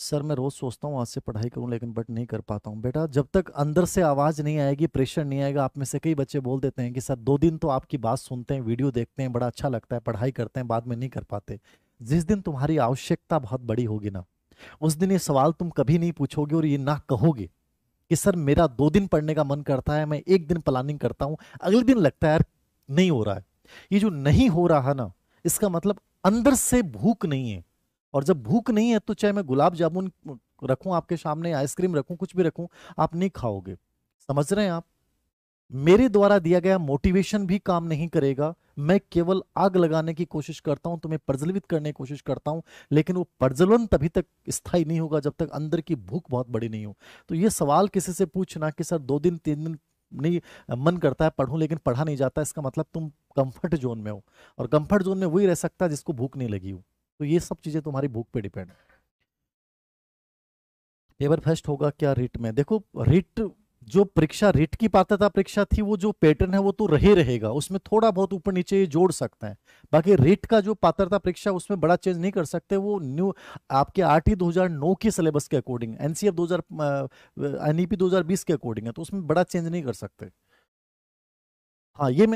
sir मैं रोज़ सोचता हूँ आज से पढ़ाई करूँ लेकिन बट नहीं कर पाता हूँ बेटा जब तक अंदर से आवाज़ नहीं आएगी प्रेशर नहीं आएगा आप में से कई बच्चे बोल देते हैं कि सर दो दिन तो आपकी बात सुनते हैं वीडियो देखते हैं बड़ा अच्छा लगता है पढ़ाई करते हैं बाद में नहीं कर पाते जिस दिन तुम्हारी आवश्यकता बहुत बड़ी होगी ना उस दिन ये सवाल तुम कभी नहीं पूछोगे और ये ना कहोगे कि सर मेरा दो दिन पढ़ने का मन करता है मैं एक दिन प्लानिंग करता हूँ अगले दिन लगता है यार नहीं हो रहा है ये जो नहीं हो रहा ना इसका मतलब अंदर से भूख नहीं है और जब भूख नहीं है तो चाहे मैं गुलाब जामुन रखूं आपके सामने आइसक्रीम रखूं कुछ भी रखूं आप नहीं खाओगे समझ रहे हैं आप मेरे द्वारा दिया गया मोटिवेशन भी काम नहीं करेगा मैं केवल आग लगाने की कोशिश करता हूं तुम्हें प्रज्वलित करने की कोशिश करता हूं लेकिन वो प्रज्वलन तभी तक स्थायी नहीं होगा जब तक अंदर की भूख बहुत बड़ी नहीं हो तो ये सवाल किसी से पूछना कि सर दो दिन तीन दिन नहीं मन करता है पढ़ूं लेकिन पढ़ा नहीं जाता इसका मतलब तुम कंफर्ट जोन में हो और कंफर्ट जोन में वही रह सकता है जिसको भूख नहीं लगी हो तो ये सब चीज़ें तुम्हारी भूख पे डिपेंड है पेपर फर्स्ट होगा क्या रिट में देखो रिट जो परीक्षा रिट की पात्रता परीक्षा थी वो जो पैटर्न है वो तो रहे रहेगा उसमें थोड़ा बहुत ऊपर नीचे ये जोड़ सकते हैं बाकी रिट का जो पात्रता परीक्षा उसमें बड़ा चेंज नहीं कर सकते वो न्यू आपके आर टी दो के सिलेबस के अकॉर्डिंग एन सी एफ दो हजार के अकॉर्डिंग है तो उसमें बड़ा चेंज नहीं कर सकते हाँ ये मैं